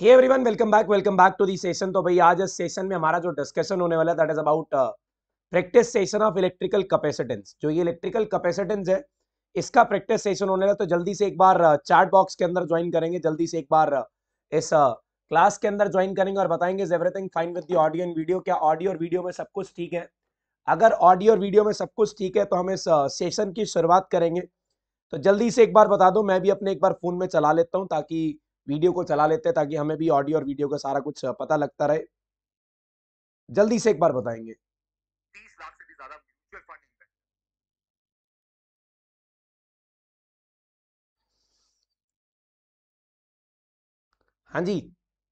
Hey everyone welcome back welcome back to the session तो भाई आज इस सेशन में हमारा जो डिस्कशन होने वाला that is about practice session of electrical capacitance जो ये इलेक्ट्रिकल कैपेसिटेंस है इसका प्रैक्टिस सेशन होने वाला तो जल्दी से एक बार चैट uh, बॉक्स के अंदर ज्वाइन करेंगे जल्दी से एक बार uh, इस क्लास uh, के अंदर ज्वाइन करेंगे और बताएंगे everything fine with the audio and video क्या ऑडियो और वीडियो में सब कुछ ठीक है अगर ऑडियो और वीडियो में सब कुछ ठीक है तो हम इस सेशन की शुरुआत करेंगे तो जल्दी से एक बार बता दो मैं भी अपने एक बार फोन में चला लेता हूँ ताकि वीडियो को चला लेते हैं ताकि हमें भी ऑडियो और वीडियो का सारा कुछ पता लगता रहे जल्दी से एक बार बताएंगे हाँ जी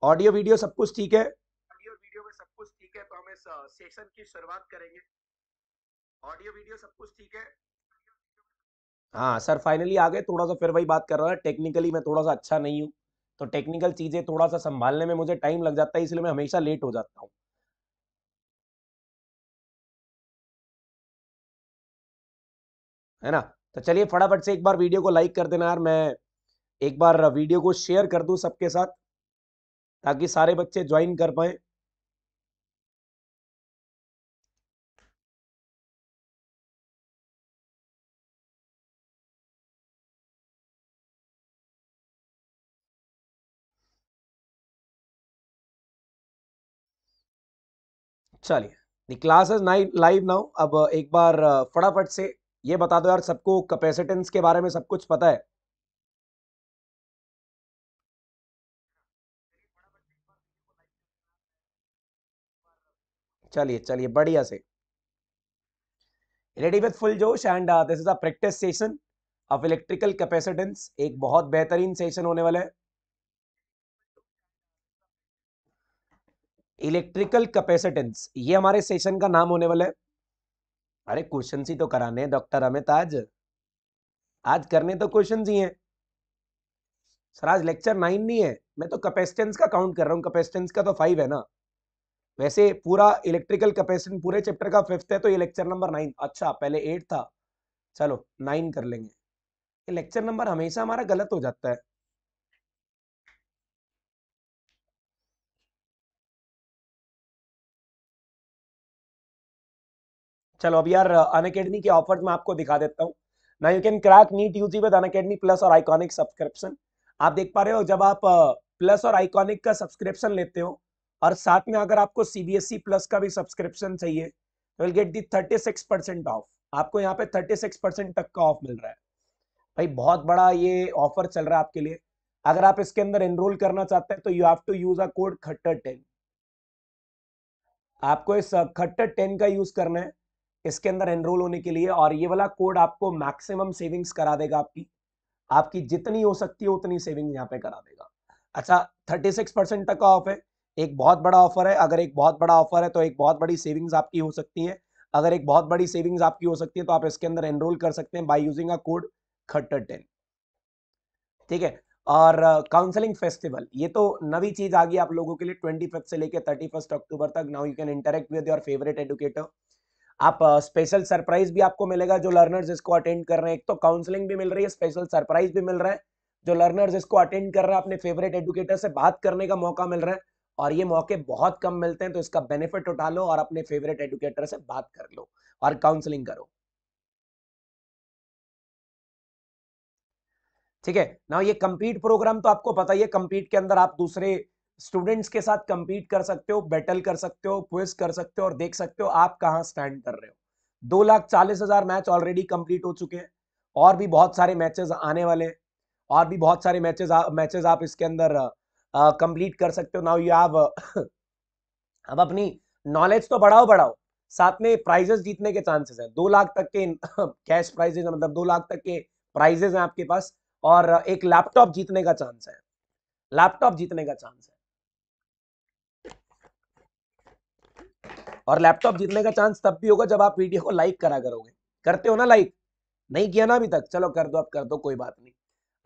ऑडियो वीडियो सब कुछ ठीक है ऑडियो वीडियो में सब कुछ ठीक है तो हम इस सेशन की शुरुआत करेंगे ऑडियो वीडियो सब कुछ ठीक है हाँ सर फाइनली आ गए थोड़ा सा फिर वही बात कर रहा है टेक्निकली मैं थोड़ा सा अच्छा नहीं हूँ तो टेक्निकल चीज़ें थोड़ा सा संभालने में मुझे टाइम लग जाता है इसलिए मैं हमेशा लेट हो जाता हूँ है ना तो चलिए फटाफट से एक बार वीडियो को लाइक कर देना यार मैं एक बार वीडियो को शेयर कर दू सबके साथ ताकि सारे बच्चे ज्वाइन कर पाए चलिए class is night live now अब एक बार फटाफट से ये बता दो यार सबको कैपेसिटेंस के बारे में सब कुछ पता है चलिए चलिए बढ़िया से रेडी विथ फुल जोश and this is a practice session of electrical capacitance एक बहुत बेहतरीन सेशन होने वाला है इलेक्ट्रिकल कैपेसिटेंस ये हमारे सेशन का नाम होने वाला है अरे क्वेश्चन ही तो कराने हैं डॉक्टर अमित आज आज करने तो क्वेश्चन ही हैं सर आज लेक्चर नाइन नहीं है मैं तो कैपेसिटेंस का काउंट कर रहा हूँ कैपेसिटेंस का तो फाइव है ना वैसे पूरा इलेक्ट्रिकल कैपेसिटेंस पूरे चैप्टर का फिफ्थ है तो ये लेक्चर नंबर नाइन अच्छा पहले एट था चलो नाइन कर लेंगे ये लेक्चर नंबर हमेशा हमारा गलत हो जाता है चलो अब यार अन अकेडमी के ऑफर मैं आपको दिखा देता हूँ ना you can crack NEET UG with an plus और आइकॉनिक सब्सक्रिप्शन आप देख पा रहे हो जब आप प्लस और आइकॉनिक का सब्सक्रिप्शन लेते हो और साथ में अगर आपको सीबीएसई प्लस e का भी सब्सक्रिप्शन चाहिए will get the thirty six percent off आपको यहाँ पे थर्टी सिक्स परसेंट तक का ऑफ मिल रहा है भाई बहुत बड़ा ये ऑफर चल रहा है आपके लिए अगर आप इसके अंदर एनरोल करना चाहते हैं तो you have to use a code Khattar ten आपको इस खट्टर टेन का यूज करना है इसके अंदर एनरोल होने के लिए और ये वाला कोड आपको मैक्सिमम सेविंग्स करा देगा आपकी आपकी जितनी हो सकती है उतनी सेविंग यहाँ पे करा देगा अच्छा 36 परसेंट तक का ऑफ है एक बहुत बड़ा ऑफर है अगर एक बहुत बड़ा ऑफर है तो एक बहुत बड़ी सेविंग्स आपकी हो सकती है अगर एक बहुत बड़ी सेविंग्स आपकी हो सकती है तो आप इसके अंदर एनरोल कर सकते हैं by using a code Khattar ten ठीक है और काउंसलिंग uh, फेस्टिवल ये तो नवी चीज आ गई आप लोगों के लिए ट्वेंटी से लेकर थर्टी अक्टूबर तक now you can interact with your favourite educator आप स्पेशल सरप्राइज भी आपको मिलेगा जो लर्नर्स इसको अटेंड कर रहे हैं एक तो काउंसलिंग भी मिल रही है स्पेशल सरप्राइज भी मिल रहा है जो लर्नर्स इसको अटेंड कर रहे हैं अपने फेवरेट एडुकेटर से बात करने का मौका मिल रहा है और ये मौके बहुत कम मिलते हैं तो इसका बेनिफिट उठा लो और अपने फेवरेट एडुकेटर से बात कर लो और काउंसलिंग करो ठीक है ना ये कंपीट प्रोग्राम तो आपको पता ही है कंपीट के अंदर आप दूसरे स्टूडेंट्स के साथ कंपीट कर सकते हो बैटल कर सकते हो क्विज कर सकते हो और देख सकते हो आप कहाँ स्टैंड कर रहे हो दो लाख चालीस हजार मैच ऑलरेडी कंप्लीट हो चुके हैं और भी बहुत सारे मैचेस आने वाले हैं और भी बहुत सारे मैचेस मैचेस आप इसके अंदर कंप्लीट कर सकते हो नाउ यू हैव अब अपनी नॉलेज तो बढ़ाओ बढ़ाओ साथ में प्राइजेस जीतने के चांसेस हैं दो लाख तक के कैश प्राइजेस मतलब दो लाख तक के प्राइजेस हैं आपके पास और एक लैपटॉप जीतने का चांस है लैपटॉप जीतने का चांस है और लैपटॉप जीतने का चांस तब भी होगा जब आप वीडियो को लाइक करा करोगे करते हो ना लाइक नहीं किया ना अभी तक चलो कर दो अब कर दो कोई बात नहीं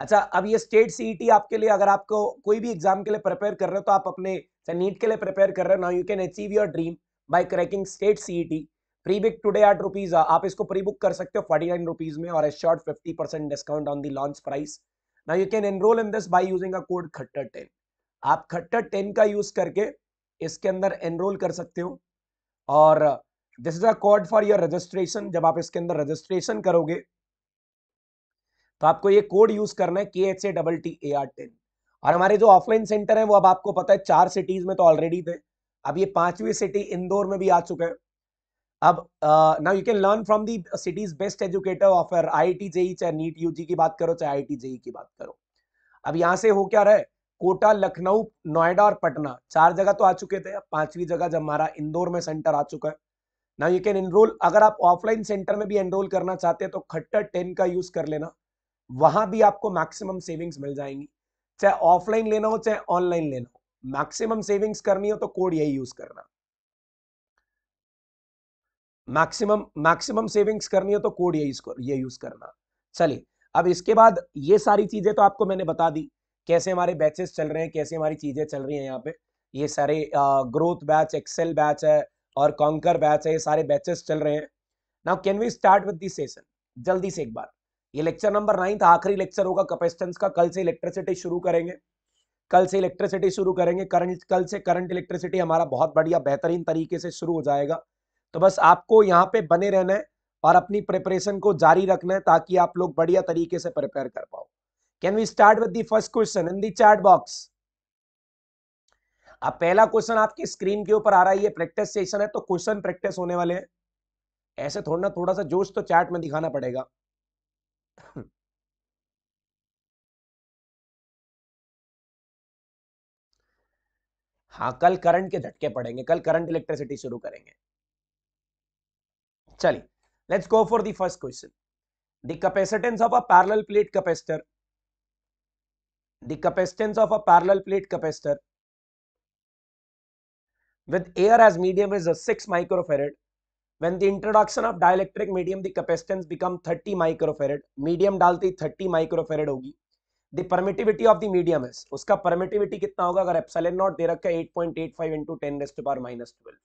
अच्छा अब ये स्टेट सीईटी e आपके लिए अगर आपको कोई भी एग्जाम के लिए प्रिपेयर कर रहे हो तो आप अपने नीट के लिए प्रिपेयर कर रहे हो now you can achieve your dream by cracking state CET pre book today at rupees आप इसको प्री बुक कर सकते हो फोर्टी नाइन रुपीज में और short fifty percent discount on the launch price ना you can enrol in this by using a code Khattar ten आप Khattar ten का यूज करके इसके अंदर एनरोल कर सकते हो और this is a code for your registration जब आप इसके अंदर रजिस्ट्रेशन करोगे तो आपको ये कोड यूज करना है के H A double T A R ten और हमारे जो ऑफलाइन सेंटर है वो अब आपको पता है चार सिटीज में तो ऑलरेडी थे अब ये पांचवी सिटी इंदौर में भी आ चुका है अब now you can learn from the city's best educator offer I I T JEE चाहे नीट यूजी की बात करो चाहे आई आई टी जेई की बात करो अब यहाँ से हो क्या रहा है कोटा लखनऊ नोएडा और पटना चार जगह तो आ चुके थे पांचवी जगह जब हमारा इंदौर में सेंटर आ चुका है ना यू कैन एनरोल अगर आप ऑफलाइन सेंटर में भी एनरोल करना चाहते हैं तो खट्टर टेन का यूज कर लेना वहां भी आपको मैक्सिमम सेविंग्स मिल जाएंगी चाहे ऑफलाइन लेना हो चाहे ऑनलाइन लेना हो मैक्सिमम सेविंग्स करनी हो तो कोड यही यूज करना मैक्सिमम मैक्सिमम सेविंग्स करनी हो तो कोड यही ये यूज करना चलिए अब इसके बाद ये सारी चीजें तो आपको मैंने बता दी कैसे हमारे बैचेस चल रहे हैं कैसे हमारी चीज़ें चल रही हैं यहाँ पे ये सारे ग्रोथ बैच एक्सेल बैच है और कॉन्कर बैच है ये सारे बैचेस चल रहे हैं now can we start with this session जल्दी से एक बार ये लेक्चर नंबर नाइन्थ आखिरी लेक्चर होगा कैपेसिटेंस का कल से इलेक्ट्रिसिटी शुरू करेंगे कल से इलेक्ट्रिसिटी शुरू करेंगे करंट कल से करंट इलेक्ट्रिसिटी हमारा बहुत बढ़िया बेहतरीन तरीके से शुरू हो जाएगा तो बस आपको यहाँ पे बने रहना है और अपनी प्रिपरेशन को जारी रखना है ताकि आप लोग बढ़िया तरीके से प्रिपेयर कर पाओ can we start with the first question in the chat box अब पहला क्वेश्चन आपकी स्क्रीन के ऊपर आ रहा है ये प्रैक्टिस सेशन है तो क्वेश्चन प्रैक्टिस होने वाले हैं ऐसे थोड़ा ना थोड़ा सा जोश तो चार्ट में दिखाना पड़ेगा हाँ कल करंट के झटके पड़ेंगे कल करंट इलेक्ट्रिसिटी शुरू करेंगे चलिए let's go for the first question the capacitance of a parallel plate capacitor the capacitance of a parallel plate capacitor with air as medium is a 6 microfarad. When the introduction of dielectric medium, the capacitance become 30 microfarad. Medium dalte 30 microfarad hogi The permittivity of the medium is. uska permittivity kitna hoga agar epsilon not de rakha 8.85 into 10 raised to power minus 12.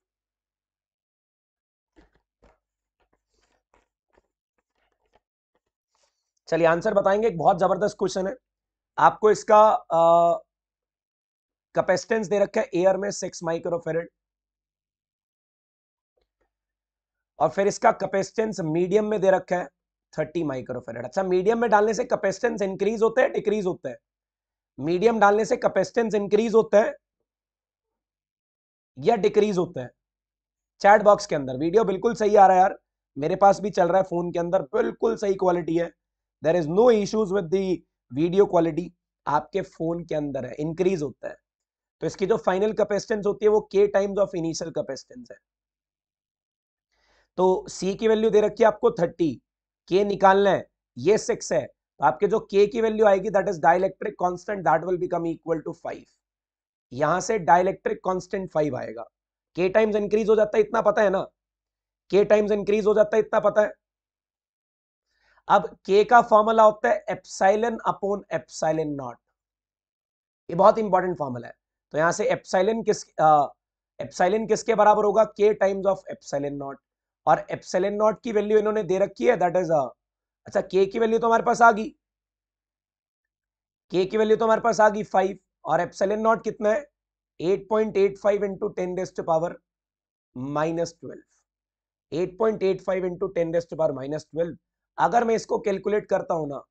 चलिए answer बताएंगे एक बहुत जबरदस्त question है आपको इसका capacitance दे रखा है एयर में सिक्स माइक्रोफेरेड और फिर इसका कैपेसिटेंस मीडियम में दे रखा है थर्टी माइक्रोफेरेड अच्छा मीडियम में डालने से कैपेसिटेंस इंक्रीज होता है डिक्रीज होता है मीडियम डालने से कैपेसिटेंस इंक्रीज होता है या डिक्रीज होता है चैट बॉक्स के अंदर वीडियो बिल्कुल सही आ रहा है यार मेरे पास भी चल रहा है फोन के अंदर बिल्कुल सही क्वालिटी है there is no issues with the video quality आपके फोन के अंदर है इंक्रीज होता है तो इसकी जो फाइनल कैपेसिटेंस होती है वो के टाइम्स ऑफ इनिशियल कैपेसिटेंस है तो सी की वैल्यू दे रखी है आपको थर्टी के निकालना है ये सिक्स है तो आपके जो के की वैल्यू आएगी that is dielectric constant that will become equal to five यहां से डायलेक्ट्रिक कॉन्स्टेंट फाइव आएगा के टाइम्स इंक्रीज हो जाता है इतना पता है ना के टाइम्स इंक्रीज हो जाता है इतना पता है अब के का फॉर्मूला होता है एप्साइलन अपॉन एप्साइलन नॉट ये बहुत इंपॉर्टेंट फॉर्मूला है तो यहां से एप्साइलन किस एप्साइलन किसके बराबर होगा K times of epsilon naught और एप्साइलन नॉट की वैल्यू इन्होंने दे रखी है दैट इज अच्छा के की वैल्यू तो हमारे पास आ गई के की वैल्यू तो हमारे पास आ गई फाइव और एप्साइलन नॉट कितना है eight point eight five into ten raised to power minus twelve eight point eight five into ten raised to power minus twelve अगर मैं इसको कैलकुलेट करता हूं ना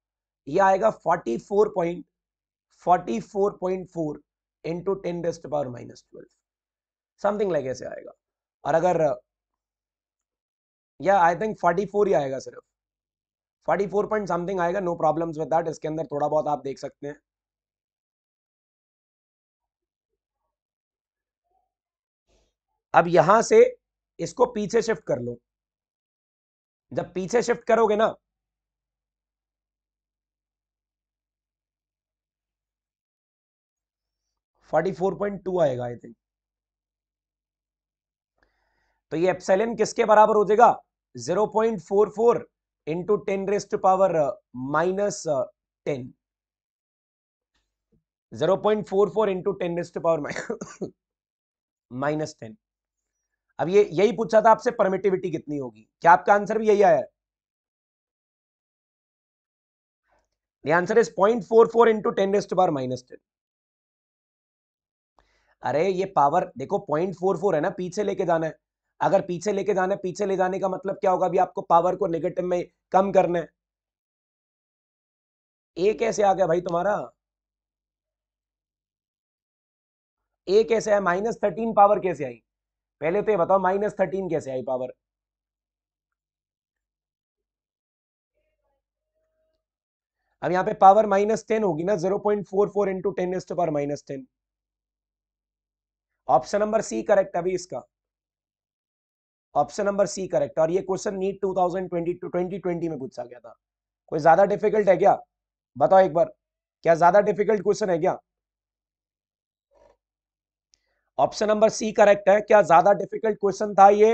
ये आएगा 44.44.4 into ten raised power minus twelve something like ऐसे आएगा और अगर या आई थिंक 44 ही आएगा सिर्फ 44 पॉइंट समथिंग आएगा नो प्रॉब्लम विद दैट इसके अंदर थोड़ा बहुत आप देख सकते हैं अब यहां से इसको पीछे शिफ्ट कर लो जब पीछे शिफ्ट करोगे ना फोर्टी फोर पॉइंट टू आएगा आई थिंक तो ये एप्सलन किसके बराबर हो जाएगा zero point four four into ten raised power minus ten zero point four four into ten raised power minus ten अब ये यही पूछा था आपसे परमिटिविटी कितनी होगी क्या आपका आंसर भी यही आया answer is point four four into ten raised to minus ten अरे ये पावर देखो पॉइंट फोर फोर है ना पीछे लेके जाना है अगर पीछे लेके जाना है पीछे ले जाने का मतलब क्या होगा अभी आपको पावर को नेगेटिव में कम करना है ए कैसे आ गया भाई तुम्हारा ए कैसे है माइनस थर्टीन पावर कैसे आई पहले तो ये बताओ माइनस थर्टीन कैसे आई पावर अब यहां पे पावर माइनस टेन होगी ना zero point four four into ten एस to power minus ten option number C correct अभी इसका ऑप्शन नंबर सी करेक्ट और ये क्वेश्चन नीट 2020 2020 में पूछा गया था कोई ज्यादा डिफिकल्ट है क्या बताओ एक बार क्या ज्यादा डिफिकल्ट क्वेश्चन है क्या ऑप्शन नंबर सी करेक्ट है क्या ज्यादा डिफिकल्ट क्वेश्चन था ये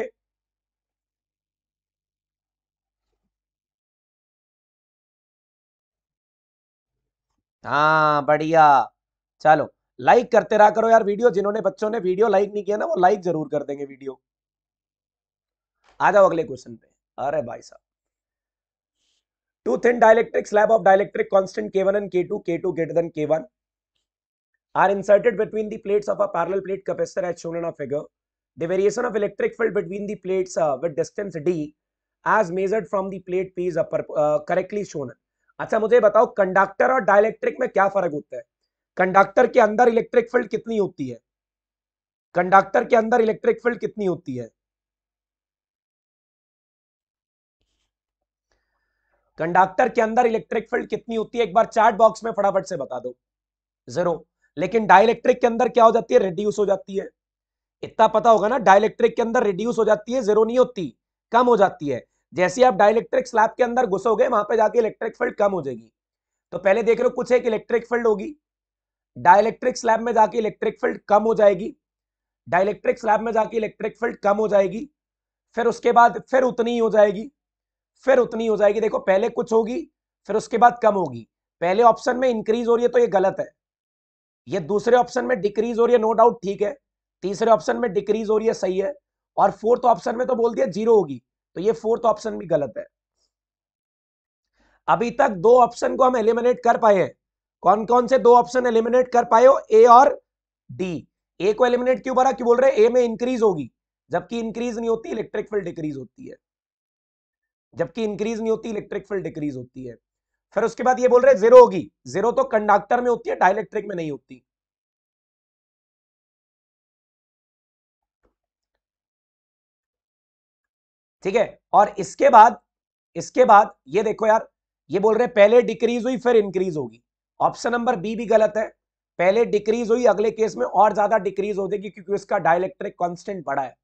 हाँ बढ़िया चलो लाइक करते रहा करो यार वीडियो जिन्होंने बच्चों ने वीडियो लाइक नहीं किया ना वो लाइक जरूर कर देंगे वीडियो आ जाओ अगले क्वेश्चन पे अरे भाई साहब two thin dielectric slab of dielectric constant K one and K two K two greater than K one are inserted between the plates of a parallel plate capacitor as shown in a figure. The variation of electric field between the plates uh, with distance d as measured from the plate P is uh, correctly shown. acha mujhe batao conductor aur dielectric mein kya farak hota hai conductor ke andar electric field kitni hoti hai conductor ke andar electric field kitni hoti hai conductor के अंदर electric field कितनी होती है एक bar chart box में फटाफट से बता दो जीरो लेकिन डायलेक्ट्रिक के अंदर क्या हो जाती है रिड्यूस हो जाती है इतना पता होगा ना डायलेक्ट्रिक के अंदर रिड्यूस हो जाती है जीरो नहीं होती कम हो जाती है जैसे आप डायलेक्ट्रिक स्लैब के अंदर घुसोगे वहां पर जाके इलेक्ट्रिक फील्ड कम हो जाएगी तो पहले देख रहे हो कुछ एक इलेक्ट्रिक फील्ड होगी डायलेक्ट्रिक स्लैब में जाके इलेक्ट्रिक फील्ड कम हो जाएगी डायलेक्ट्रिक स्लैब में जाके इलेक्ट्रिक फील्ड कम हो जाएगी फिर उसके बाद फिर उतनी ही हो जाएगी फिर उतनी हो जाएगी देखो पहले कुछ होगी फिर उसके बाद कम होगी पहले ऑप्शन में इंक्रीज हो रही है तो ये गलत है ये दूसरे ऑप्शन में डिक्रीज हो रही है नो डाउट ठीक है तीसरे ऑप्शन में डिक्रीज हो रही है सही है और फोर्थ ऑप्शन में तो बोल दिया जीरो होगी तो ये फोर्थ ऑप्शन भी गलत है अभी तक दो ऑप्शन को हम एलिमिनेट कर पाए हैं कौन कौन से दो ऑप्शन एलिमिनेट कर पाए हो ए और डी ए को एलिमिनेट क्यों करा क्यों बोल रहे ए में इंक्रीज होगी जबकि इंक्रीज नहीं होती इलेक्ट्रिक फील्ड डिक्रीज होती है जबकि इंक्रीज नहीं होती इलेक्ट्रिक फील्ड डिक्रीज होती है फिर उसके बाद ये बोल रहे जीरो होगी जीरो तो कंडक्टर में होती है डायलेक्ट्रिक में नहीं होती ठीक है और इसके बाद इसके बाद ये देखो यार ये बोल रहे पहले डिक्रीज हुई फिर इंक्रीज होगी ऑप्शन नंबर बी भी गलत है पहले डिक्रीज हुई अगले केस में और ज्यादा डिक्रीज हो जाएगी क्योंकि उसका डायलेक्ट्रिक कॉन्स्टेंट बढ़ा है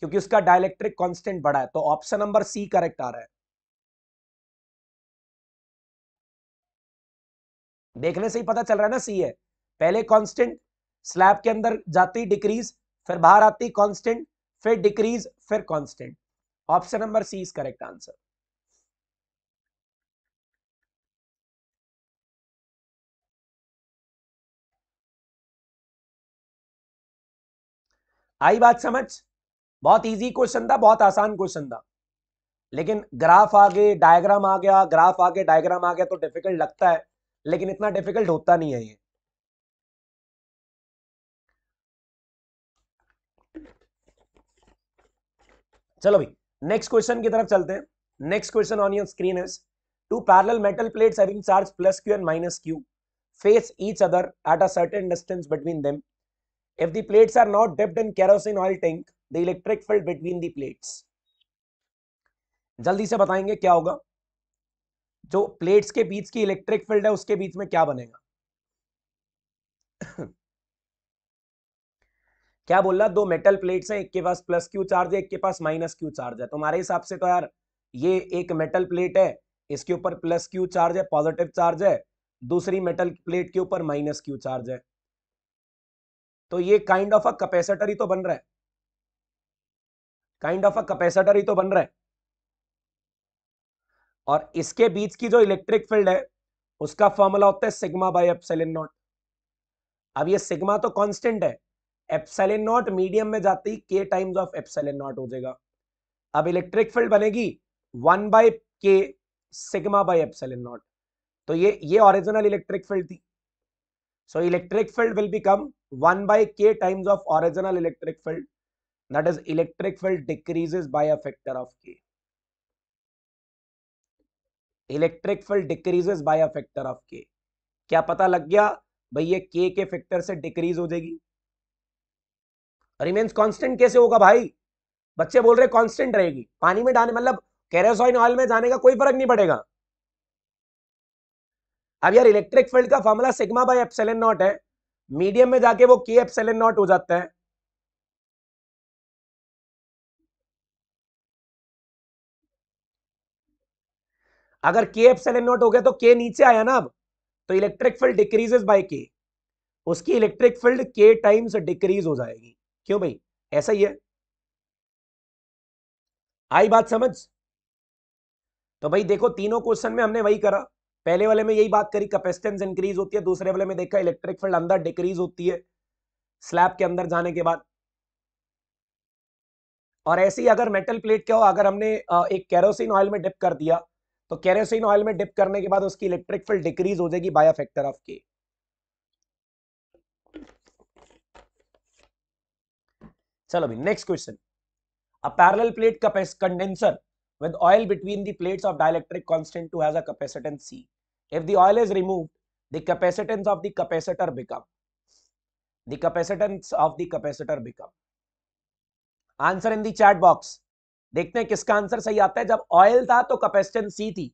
क्योंकि उसका डायलेक्ट्रिक कॉन्स्टेंट बढ़ा है तो ऑप्शन नंबर सी करेक्ट आ रहा है देखने से ही पता चल रहा है ना सी है पहले कांस्टेंट स्लैब के अंदर जाती डिक्रीज फिर बाहर आती कांस्टेंट फिर डिक्रीज फिर constant option number C is correct answer आई बात समझ बहुत इजी क्वेश्चन था बहुत आसान क्वेश्चन था लेकिन ग्राफ आगे डायग्राम आ गया ग्राफ आगे डायग्राम आ गया तो डिफिकल्ट लगता है लेकिन इतना डिफिकल्ट होता नहीं है ये चलो भाई नेक्स्ट क्वेश्चन की तरफ चलते हैं next question on your screen is two parallel metal plate having charge plus Q and minus Q face each other at a certain distance between them if the plates are not dipped in kerosene oil tank the electric field between the plates जल्दी से बताएंगे क्या होगा जो plates के बीच की electric field है उसके बीच में क्या बनेगा क्या बोल रहा दो मेटल प्लेट्स हैं एक के पास प्लस क्यू चार्ज है एक के पास माइनस क्यू चार्ज है तुम्हारे हिसाब से तो यार ये एक मेटल प्लेट है इसके ऊपर प्लस क्यू चार्ज है पॉजिटिव चार्ज है दूसरी मेटल प्लेट के ऊपर माइनस क्यू चार्ज है तो ये काइंड ऑफ अ कैपेसिटर ही तो बन रहा है काइंड ऑफ अ कैपेसिटर ही तो बन रहा है और इसके बीच की जो इलेक्ट्रिक फील्ड है उसका फॉर्मूला होता है सिग्मा बाय एप्सिलॉन नॉट अब ये सिग्मा तो कांस्टेंट है एप्सिलॉन नॉट मीडियम में जाती के टाइम्स ऑफ एप्सिलॉन नॉट हो जाएगा अब इलेक्ट्रिक फील्ड बनेगी one by K sigma by epsilon naught तो ये ये ओरिजिनल इलेक्ट्रिक फील्ड थी so electric field will become one by K times of original electric field that is electric field decreases by a factor of K electric field decreases by a factor of K क्या पता लग गया भाई ये के के factor से decrease हो जाएगी रिमेन्स कांस्टेंट कैसे होगा भाई बच्चे बोल रहे कांस्टेंट रहेगी पानी में डालने मतलब कैरोसॉइन ऑयल में जाने का कोई फर्क नहीं पड़ेगा अब यार इलेक्ट्रिक फील्ड का formula sigma by epsilon naught है मीडियम में जाके वो के एप्सिलॉन नॉट हो जाता है अगर के सेलेन नॉट हो गया तो के नीचे आया ना अब तो electric field decreases by K उसकी इलेक्ट्रिक फील्ड के टाइम्स डिक्रीज हो जाएगी क्यों भाई ऐसा ही है आई बात समझ तो भाई देखो तीनों क्वेश्चन में हमने वही करा पहले वाले में यही बात करी कैपेसिटेंस इंक्रीज होती है दूसरे वाले में देखा इलेक्ट्रिक फील्ड अंदर डिक्रीज होती है स्लैब के अंदर जाने के बाद और ऐसे ही अगर मेटल प्लेट क्या हो अगर हमने एक कैरोसिन ऑयल में डिप कर दिया तो कैरोसिन ऑयल में डिप करने के बाद उसकी इलेक्ट्रिक फील्ड डिक्रीज हो जाएगी बाय फैक्टर ऑफ के चलो भी next question a parallel plate condenser with oil between the plates of dielectric constant two has a capacitance C if the oil is removed the capacitance of the capacitor become the capacitance of the capacitor become answer in the chat box देखते हैं किसका answer सही आता है जब oil था तो कैपेसिटन सी थी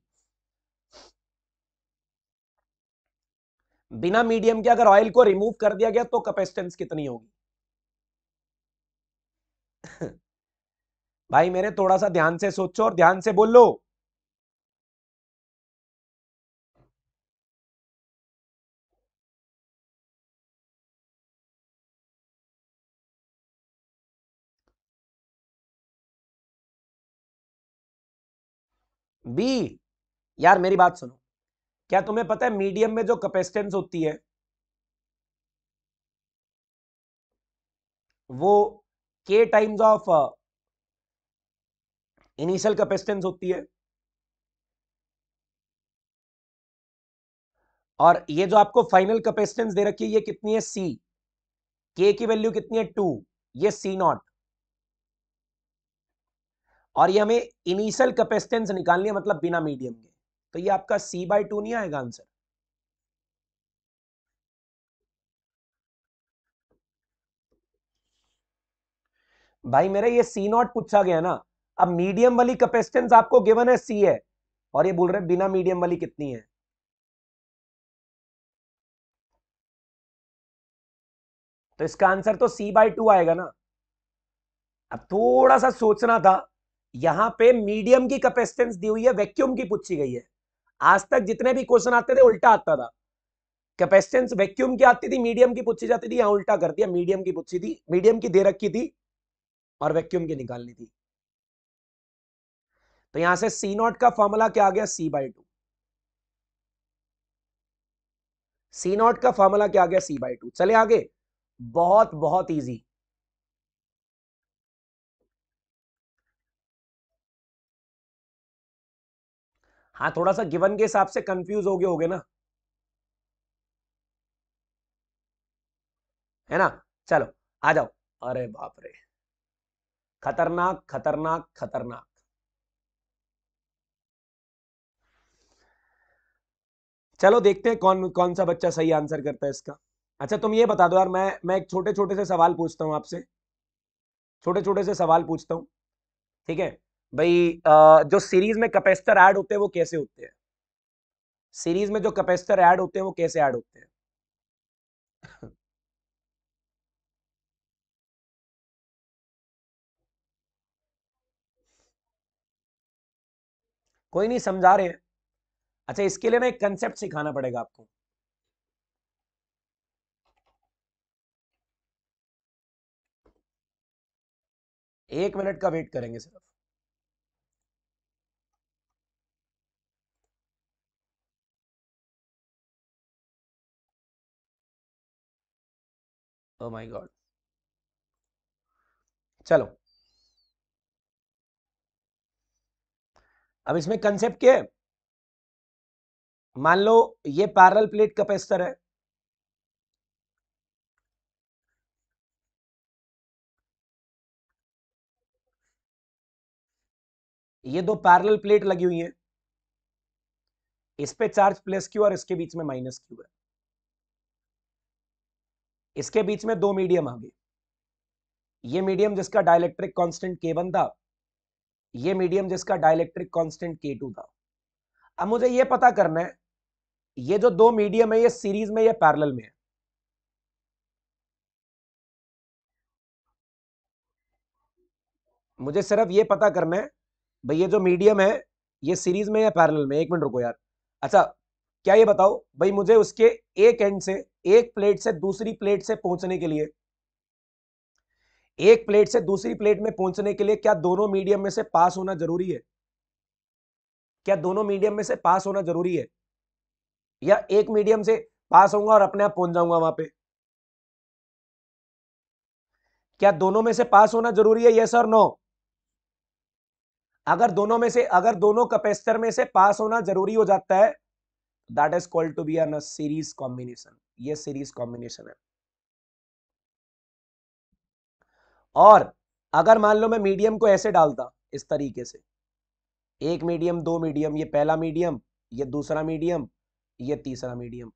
बिना मीडियम के अगर ऑयल को रिमूव कर दिया गया तो कैपेसिटेंस कितनी होगी भाई मेरे थोड़ा सा ध्यान से सोचो और ध्यान से बोलो बी यार मेरी बात सुनो क्या तुम्हें पता है मीडियम में जो कैपेसिटेंस होती है वो के टाइम्स ऑफ इनिशियल कैपेसिटेंस होती है और ये जो आपको फाइनल कैपेसिटेंस दे रखी है ये कितनी है सी के की वैल्यू कितनी है टू ये सी नॉट और ये हमें इनिशियल कैपेसिटेंस निकालनी है मतलब बिना मीडियम के तो ये आपका सी बाई टू नहीं आएगा आंसर भाई मेरा ये सी नॉट पूछा गया ना अब मीडियम वाली कैपेसिटेंस आपको गिवन है सी है और ये बोल रहे बिना मीडियम वाली कितनी है तो इसका आंसर तो सी बाई टू आएगा ना अब थोड़ा सा सोचना था यहां पे मीडियम की कैपेसिटेंस दी हुई है वैक्यूम की पूछी गई है आज तक जितने भी क्वेश्चन आते थे उल्टा आता था कैपेसिटेंस वैक्यूम की आती थी मीडियम की पूछी जाती थी यहां उल्टा कर दिया मीडियम की पूछी थी मीडियम की दे रखी थी और वैक्यूम की निकालनी थी तो यहां से सी नॉट का फॉर्मूला क्या आ गया C by two C naught का फॉर्मूला क्या आ गया सी बाई टू चले आगे बहुत बहुत ईजी हाँ थोड़ा सा गिवन के हिसाब से कंफ्यूज हो गए गए ना है ना चलो आ जाओ अरे बाप रे खतरनाक खतरनाक खतरनाक चलो देखते हैं कौन कौन सा बच्चा सही आंसर करता है इसका अच्छा तुम ये बता दो यार मैं मैं एक छोटे छोटे से सवाल पूछता हूँ आपसे छोटे छोटे से सवाल पूछता हूँ ठीक है भाई जो सीरीज में कैपेसिटर ऐड होते हैं वो कैसे होते हैं सीरीज में जो कैपेसिटर ऐड होते हैं वो कैसे ऐड होते हैं कोई नहीं समझा रहे हैं अच्छा इसके लिए ना एक कंसेप्ट सिखाना पड़ेगा आपको एक मिनट का वेट करेंगे सिर्फ ओ माय गॉड चलो अब इसमें कंसेप्ट क्या है मान लो ये पैरल प्लेट कैपेसिटर है ये दो पैरल प्लेट लगी हुई है इस पे चार्ज प्लस क्यू और इसके बीच में माइनस क्यू है इसके बीच में दो मीडियम आ गए ये मीडियम जिसका डायलेक्ट्रिक कांस्टेंट के वन था ये मीडियम जिसका डायलेक्ट्रिक कांस्टेंट के टू था अब मुझे ये पता करना है ये जो दो मीडियम है ये सीरीज में या पैरेलल में है मुझे सिर्फ ये पता करना है भाई ये जो मीडियम है ये सीरीज में या पैरेलल में एक मिनट रुको यार अच्छा क्या ये बताओ भाई मुझे उसके एक एंड से एक प्लेट से दूसरी प्लेट से पहुंचने के लिए एक प्लेट से दूसरी प्लेट में पहुंचने के लिए क्या दोनों मीडियम में से पास होना जरूरी है क्या दोनों मीडियम में से पास होना जरूरी है या एक मीडियम से पास होगा और अपने आप पहुंच जाऊंगा वहां पे क्या दोनों में से पास होना जरूरी है यस और नो अगर दोनों में से अगर दोनों कैपेसिटर में से पास होना जरूरी हो जाता है that is called to be series combination ये सीरीज कॉम्बिनेशन है और अगर मान लो मैं मीडियम को ऐसे डालता इस तरीके से एक मीडियम दो मीडियम ये पहला मीडियम ये दूसरा मीडियम ये तीसरा मीडियम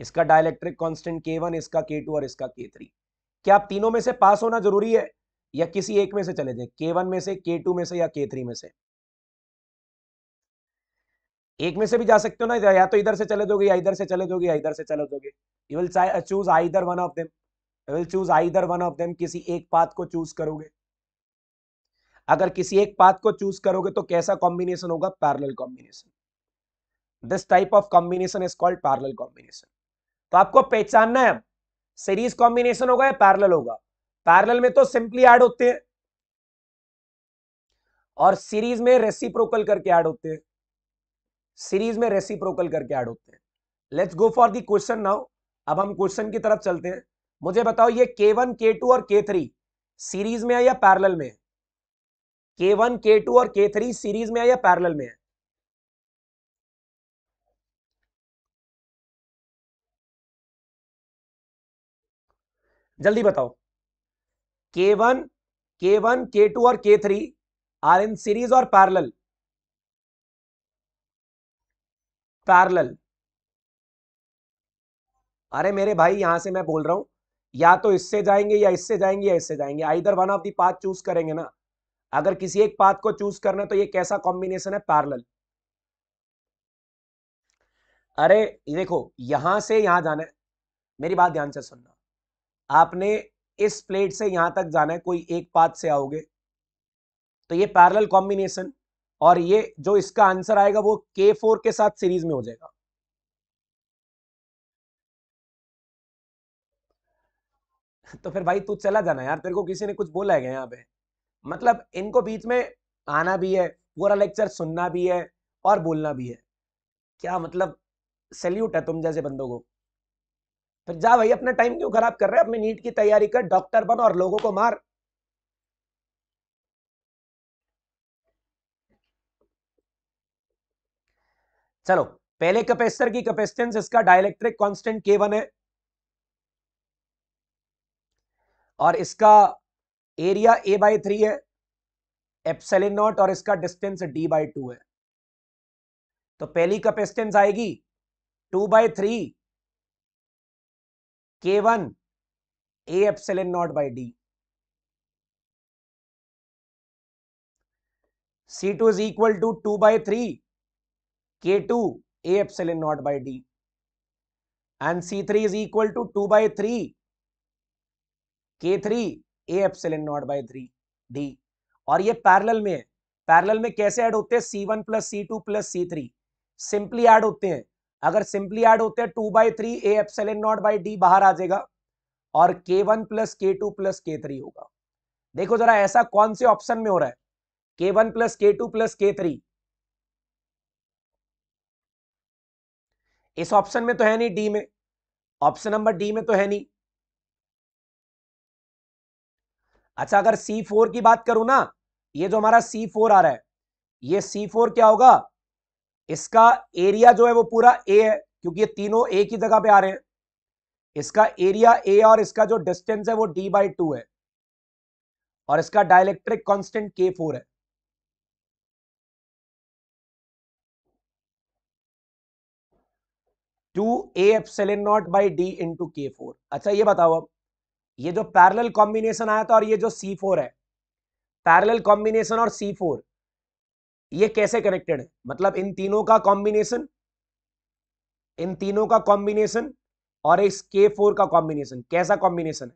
इसका डायलैक्ट्रिक कांस्टेंट K1 इसका K2 और इसका K3 क्या आप तीनों में से पास होना जरूरी है या किसी एक में से चले जाए K1 में से K2 में से या K3 में से एक में से भी जा सकते हो ना या तो इधर से चले दोगे या इधर से चले दोगे या इधर से चले दोगे you will choose either one of them you will choose either one of them किसी एक पाथ को चूज करोगे अगर किसी एक पाथ को चूज करोगे तो कैसा कॉम्बिनेशन होगा parallel combination this type of combination is called parallel combination तो आपको पहचानना है सीरीज कॉम्बिनेशन होगा या पैरेलल होगा पैरेलल में तो सिंपली ऐड होते हैं और सीरीज में रेसिप्रोकल करके ऐड होते हैं सीरीज में रेसिप्रोकल करके ऐड होते हैं let's go for the question now अब हम क्वेश्चन की तरफ चलते हैं मुझे बताओ ये के वन के टू और के थ्री सीरीज में है या पैरल में है के वन के टू और के थ्री सीरीज में है या पैरल में है जल्दी बताओ के वन के वन के टू और K three are in series और पैरल पैरल अरे मेरे भाई यहां से मैं बोल रहा हूं या तो इससे जाएंगे या इससे जाएंगे या इससे जाएंगे either one of the path choose करेंगे ना अगर किसी एक पाथ को चूज करना है तो ये कैसा कॉम्बिनेशन है पैरल अरे देखो यहां से यहां जाना है मेरी बात ध्यान से सुनना आपने इस प्लेट से यहां तक जाना है कोई एक पाथ से आओगे तो ये पैरल कॉम्बिनेशन और ये जो इसका आंसर आएगा वो के फोर के साथ सीरीज में हो जाएगा तो फिर भाई तू चला जाना यार तेरे को किसी ने कुछ बोला है क्या यहाँ पे मतलब इनको बीच में आना भी है पूरा लेक्चर सुनना भी है और बोलना भी है क्या मतलब सैल्यूट है तुम जैसे बंदों को फिर जा भाई अपना टाइम क्यों खराब कर रहे हैं अपनी नीट की तैयारी कर डॉक्टर बन और लोगों को मार चलो पहले कैपेसिटर की कैपेसिटेंस इसका डायलेक्ट्रिक कांस्टेंट के वन है और इसका एरिया ए बाई थ्री है एप्सलिन नॉट और इसका डिस्टेंस डी बाई टू है तो पहली कैपेसिटेंस आएगी two by three K one A epsilon naught by D C two is equal to two by three K2 A epsilon naught by D and C3 is equal to 2 by 3 K3 A epsilon naught by 3 D और ये parallel में है parallel में कैसे add होते हैं C one plus C two plus C three simply add होते हैं अगर सिंपली ऐड होते हैं two by three A in naught by D बाहर आ जाएगा और K one plus K two plus K three होगा देखो जरा ऐसा कौन से ऑप्शन में हो रहा है K one plus K two plus K three इस ऑप्शन में तो है नहीं डी में ऑप्शन नंबर डी में तो है नहीं अच्छा अगर सी फोर की बात करूं ना ये जो हमारा सी फोर आ रहा है ये सी फोर क्या होगा इसका एरिया जो है वो पूरा ए है क्योंकि ये तीनों ए की जगह पे आ रहे हैं इसका एरिया ए और इसका जो डिस्टेंस है वो डी बाई टू है और इसका डायलेक्ट्रिक कांस्टेंट के फोर है two A epsilon naught by D into K four अच्छा ये बताओ अब ये जो पैरल कॉम्बिनेशन आया था और ये जो सी फोर है पैरल कॉम्बिनेशन और सी फोर ये कैसे कनेक्टेड है मतलब इन तीनों का कॉम्बिनेशन इन तीनों का कॉम्बिनेशन और इस के फोर का कॉम्बिनेशन कैसा कॉम्बिनेशन है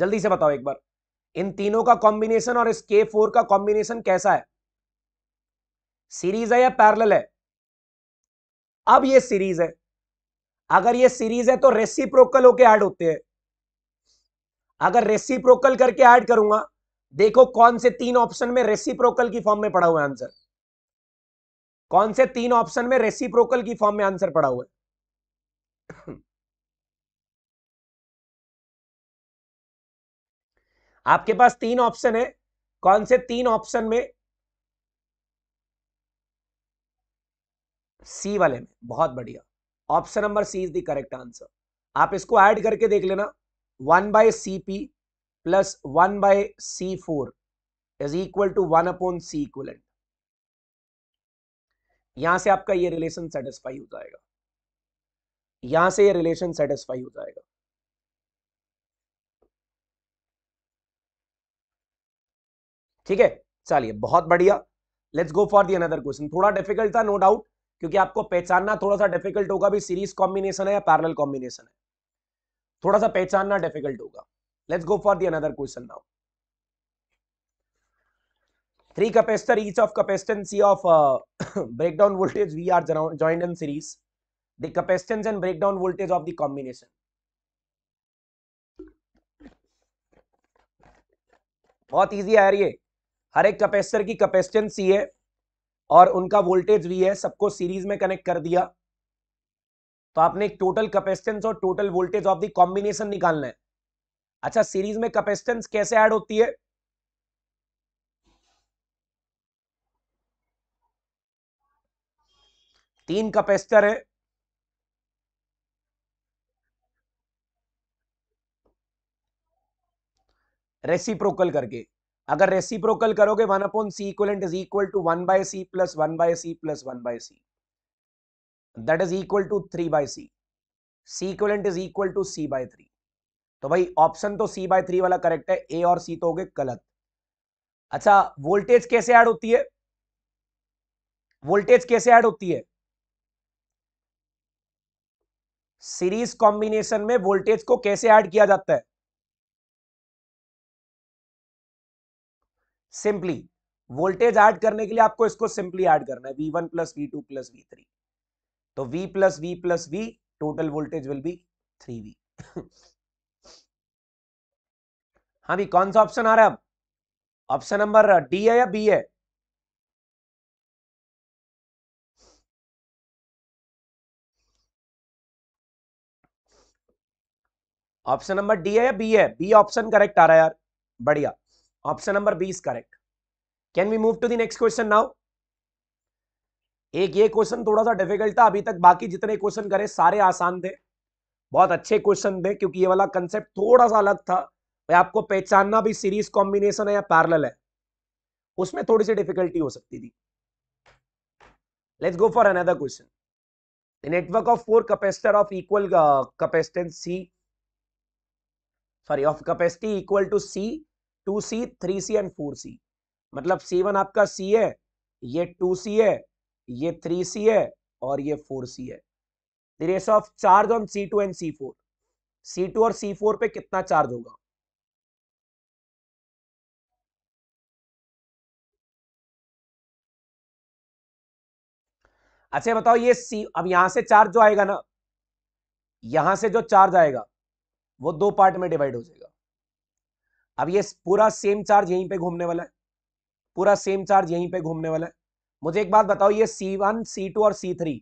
जल्दी से बताओ एक बार इन तीनों का कॉम्बिनेशन और इस के फोर का कॉम्बिनेशन कैसा है सीरीज है या पैरल है अब ये सीरीज है अगर ये सीरीज है तो रेसिप्रोकल होके ऐड होते हैं अगर रेसिप्रोकल करके ऐड करूंगा देखो कौन से तीन ऑप्शन में रेसिप्रोकल की फॉर्म में पड़ा हुआ है आंसर कौन से तीन ऑप्शन में रेसिप्रोकल की फॉर्म में आंसर पड़ा हुआ है आपके पास तीन ऑप्शन है कौन से तीन ऑप्शन में सी वाले में बहुत बढ़िया option number C is the correct answer आप इसको ऐड करके देख लेना one by C P plus one by C four is equal to one upon C equivalent यहां से आपका ये रिलेशन सेटिस्फाई हो जाएगा यहां से ये रिलेशन सेटिस्फाई हो जाएगा ठीक है चलिए बहुत बढ़िया let's go for the another question थोड़ा डिफिकल्ट था नो डाउट क्योंकि आपको पहचानना थोड़ा सा डिफिकल्ट होगा भी सीरीज कॉम्बिनेशन है या पैरल कॉम्बिनेशन है थोड़ा सा पहचानना डिफिकल्ट होगा let's go for the another question now three capacitor each of capacitance C of breakdown voltage V are joint in series the capacitance and breakdown voltage of the combination बहुत easy है यार ये हर एक कैपेसिटर की capacitance C है और उनका voltage भी है सबको सीरीज में कनेक्ट कर दिया तो आपने एक टोटल कैपेसिटेंस और total voltage of the combination निकालना है अच्छा सीरीज में कैपेसिटेंस कैसे ऐड होती है तीन कैपेसिटर है रेसिप्रोकल करके अगर रेसिप्रोकल करोगे one upon C equivalent is equal to one by C plus one by C plus one by C that is equal to three by C C equivalent is equal to C by three तो भाई option तो C by three वाला correct है ए और सी तो हो गए गलत अच्छा वोल्टेज कैसे ऐड होती है वोल्टेज कैसे ऐड होती है सीरीज कॉम्बिनेशन में वोल्टेज को कैसे ऐड किया जाता है सिंपली वोल्टेज ऐड करने के लिए आपको इसको सिंपली ऐड करना है V one plus V two plus V three तो V plus V plus V total voltage will be three V हाँ भी कौन सा ऑप्शन आ रहा है अब ऑप्शन नंबर डी है या बी है ऑप्शन नंबर डी है या बी है बी ऑप्शन करेक्ट आ रहा है यार बढ़िया option number B is correct can we move to the next question now एक ये क्वेश्चन थोड़ा सा डिफिकल्ट था अभी तक बाकी जितने क्वेश्चन करे सारे आसान थे बहुत अच्छे क्वेश्चन थे क्योंकि ये वाला कंसेप्ट थोड़ा सा अलग था भाई आपको पहचानना भी सीरीज कॉम्बिनेशन है या पैरल है उसमें थोड़ी सी डिफिकल्टी हो सकती थी let's go for another question the network of four capacitor of equal uh, capacitance c sorry of capacity equal to two C three C and four C मतलब C one आपका सी है ये टू सी है ये three C है और ये four C है race of charge on C two and C four C two और सी फोर पे कितना चार्ज होगा अच्छा बताओ ये सी अब यहां से चार्ज जो आएगा ना यहां से जो चार्ज आएगा वो दो पार्ट में डिवाइड हो जाएगा अब ये पूरा सेम चार्ज यहीं पे घूमने वाला है पूरा सेम चार्ज यहीं पे घूमने वाला है मुझे एक बात बताओ ये सी वन सी टू और C three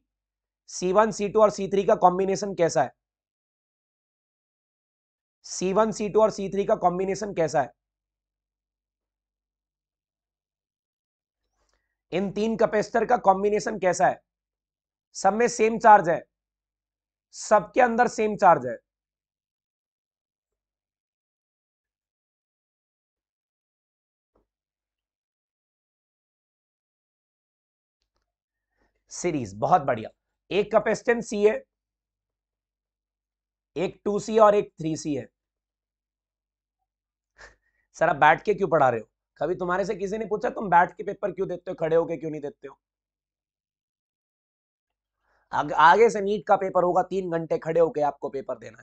C one C two और सी थ्री का कॉम्बिनेशन कैसा है सी वन सी टू और सी थ्री का कॉम्बिनेशन कैसा है इन तीन कैपेसिटर का कॉम्बिनेशन कैसा है सब में सेम चार्ज है सबके अंदर सेम चार्ज है सीरीज बहुत बढ़िया एक कैपेसिटेंस सी है एक टू सी और एक थ्री सी है सर आप बैठ के क्यों पढ़ा रहे हो कभी तुम्हारे से किसी ने पूछा तुम बैठ के पेपर क्यों देते हो खड़े होके क्यों नहीं देते हो आग, आगे से नीट का पेपर होगा तीन घंटे खड़े होके आपको पेपर देना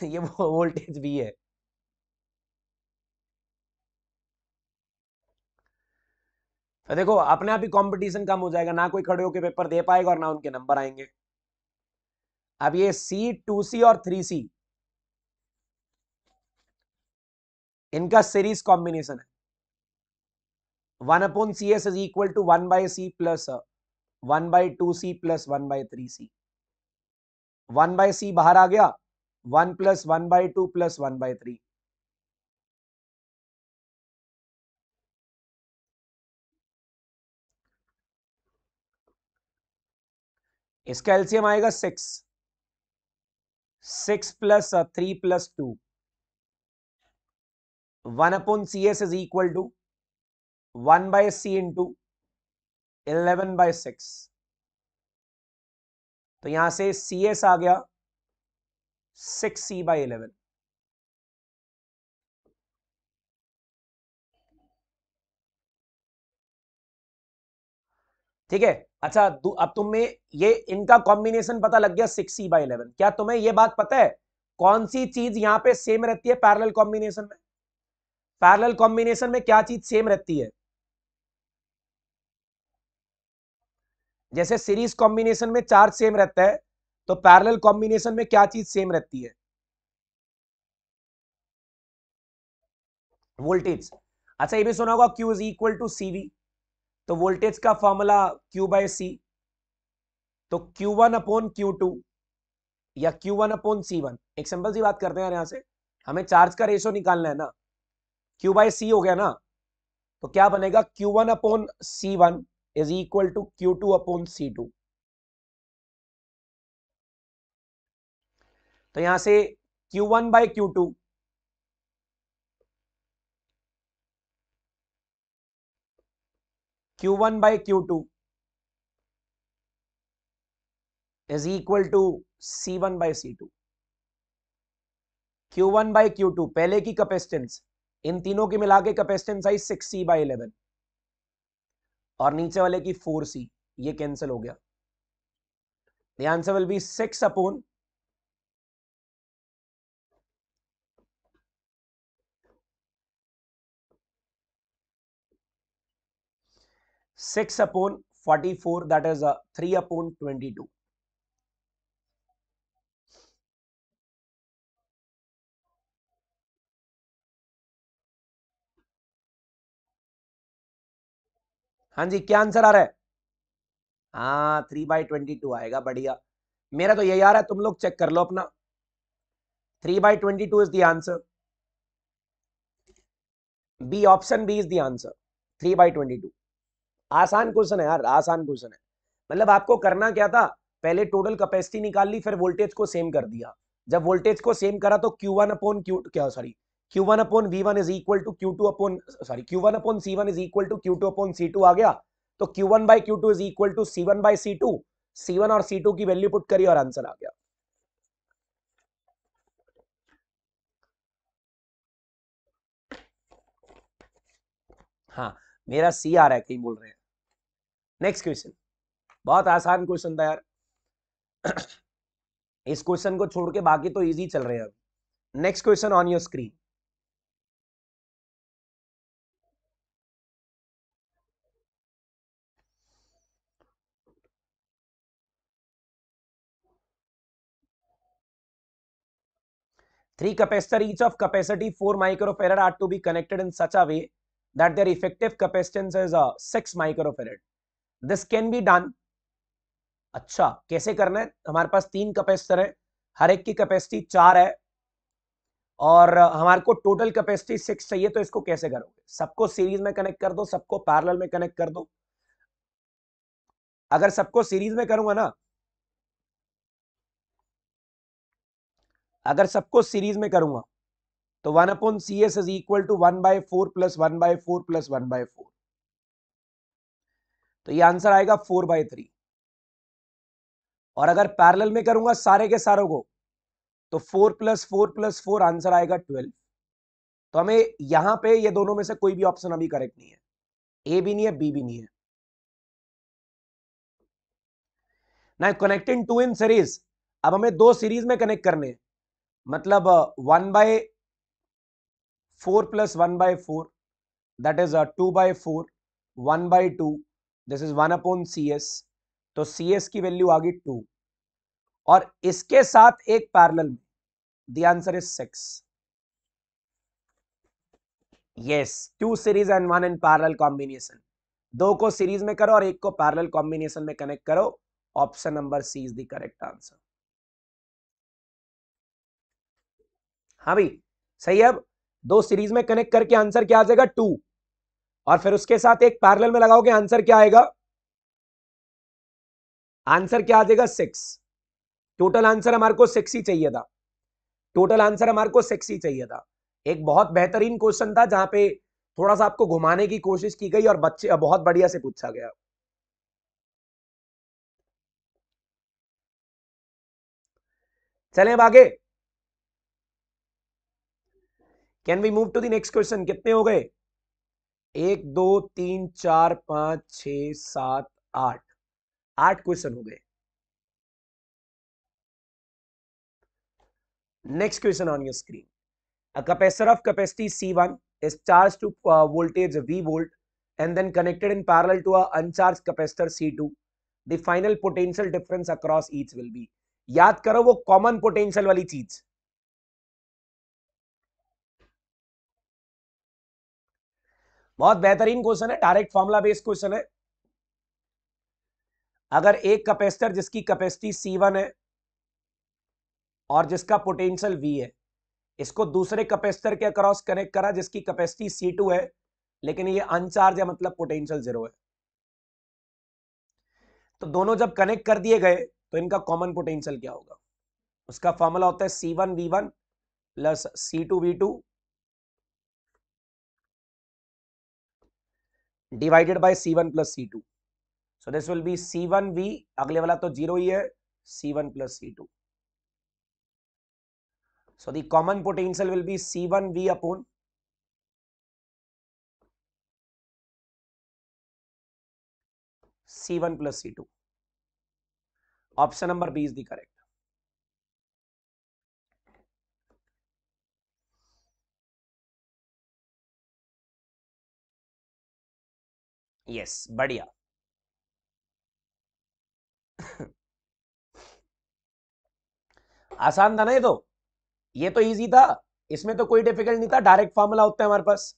है ये वो वोल्टेज भी है तो देखो अपने आप ही कंपटीशन कम हो जाएगा ना कोई खड़े होकर पेपर दे पाएगा और ना उनके नंबर आएंगे अब ये सी टू सी और थ्री सी इनका सीरीज कॉम्बिनेशन है one upon C S is equal to one by C plus one by two C plus one by three C one by C बाहर आ गया one plus one by two plus one by three इसका LCM आएगा six six plus three plus two one upon C S is equal to one by C into eleven by six तो यहां से C S आ गया six C by eleven ठीक है अच्छा अब तुम्हें ये इनका कॉम्बिनेशन पता लग गया सिक्स सी बाई इलेवन क्या तुम्हें ये बात पता है कौन सी चीज यहाँ पे सेम रहती है पैरेलल कॉम्बिनेशन में पैरेलल कॉम्बिनेशन में क्या चीज सेम रहती है जैसे सीरीज कॉम्बिनेशन में चार्ज सेम रहता है तो पैरेलल कॉम्बिनेशन में क्या चीज सेम रहती है वोल्टेज अच्छा ये भी सुना होगा Q is equal to C V तो वोल्टेज का फॉर्मूला क्यू बाय सी तो Q one upon Q two या Q one upon C one एक सिंपल सी बात करते हैं यहां से हमें चार्ज का रेशो निकालना है ना क्यू बाय सी हो गया ना तो क्या बनेगा Q one upon C one is equal to Q two upon C two तो यहां से Q one by Q two Q one by Q two is equal to C one by C two Q one by Q two पहले की capacitance इन तीनों की मिला के कैपेसिटेंस आई सिक्स सी बाई इलेवन और नीचे वाले की फोर सी ये कैंसिल हो गया the answer will be six upon 6 upon 44 that is a uh, 3 upon 22. हाँ जी क्या आंसर आ रहा है हाँ थ्री बाई ट्वेंटी टू आएगा बढ़िया मेरा तो यही आ रहा है तुम लोग चेक कर लो अपना three by twenty two is the answer B option B is the answer three by twenty two आसान क्वेश्चन है यार आसान क्वेश्चन है मतलब आपको करना क्या था पहले टोटल कैपेसिटी निकाल ली फिर वोल्टेज को सेम कर दिया जब वोल्टेज को सेम करा तो क्यू वन अपॉन क्यू क्या sorry Q one upon V one is equal to Q two upon sorry Q one upon C one is equal to Q two upon C two आ गया तो Q one by Q two is equal to C one by C two C one और C two की value put करी और answer आ गया हाँ मेरा सी आ रहा है कहीं बोल रहे हैं नेक्स्ट क्वेश्चन बहुत आसान क्वेश्चन था यार इस क्वेश्चन को छोड़ के बाकी तो इजी चल रहे हैं next question on your screen three capacitor each of capacity four microfarad are to be connected in such a way that their effective capacitance is a six microfarad this can be done अच्छा कैसे करना है हमारे पास तीन capacitor है हर एक की capacity चार है और हमारे को टोटल कैपेसिटी सिक्स चाहिए तो इसको कैसे करोगे सबको सीरीज में कनेक्ट कर दो सबको पैरेलल में कनेक्ट कर दो अगर सबको सीरीज में करूंगा ना अगर सबको सीरीज में करूंगा तो one upon C S is equal to one by four plus one by four plus one by four तो ये आंसर आएगा फोर बाय थ्री और अगर पैरेलल में करूंगा सारे के सारों को तो four plus four plus four answer आएगा ट्वेल्व तो हमें यहां पे ये दोनों में से कोई भी ऑप्शन अभी करेक्ट नहीं है ए भी नहीं है बी भी नहीं है ना कनेक्टिंग टू इन सीरीज अब हमें दो सीरीज में कनेक्ट करने मतलब one by four plus one by four that is two by four one by two this is one upon C S तो सी एस की वैल्यू आ गई टू और इसके साथ एक पैरल में the answer is six yes two series and one and parallel combination दो को सीरीज में करो और एक को पैरल कॉम्बिनेशन में कनेक्ट करो option number C is the correct answer हाँ भाई सही है अब दो सीरीज में कनेक्ट करके आंसर क्या आ जाएगा टू और फिर उसके साथ एक पैरेलल में लगाओगे आंसर क्या आएगा आंसर क्या आ जाएगा सिक्स टोटल आंसर हमारे को सिक्स ही चाहिए था टोटल आंसर हमारे को सिक्स ही चाहिए था एक बहुत बेहतरीन क्वेश्चन था जहां पे थोड़ा सा आपको घुमाने की कोशिश की गई और बच्चे बहुत बढ़िया से पूछा गया चले अब आगे can we move to the next question कितने हो गए एक दो तीन चार पांच छ सात आठ आठ क्वेश्चन हो गए next question on your screen capacitor of capacity C one is charge to voltage V volt and then connected in parallel to uncharge capacitor C two the final potential difference across each will be याद करो वो common potential वाली चीज़ बहुत बेहतरीन question है direct formula based question है अगर एक कैपेसिटर जिसकी कैपेसिटी सी वन है और जिसका पोटेंशियल वी है इसको दूसरे कैपेसिटर के अक्रॉस कनेक्ट करा जिसकी कैपेसिटी सी टू है लेकिन ये अनचार्ज है मतलब पोटेंशियल जीरो है तो दोनों जब कनेक्ट कर दिए गए तो इनका कॉमन पोटेंशियल क्या होगा उसका फॉर्मूला होता है C one V one plus C two V two divided by C one plus C two so this will be C one V अगले वाला तो जीरो ही है C one plus C two so the common potential will be C one V upon C one plus C two option number B is the correct yes बढ़िया आसान था ना ये तो ये तो इजी था इसमें तो कोई डिफिकल्ट नहीं था डायरेक्ट फॉर्मूला होता है हमारे पास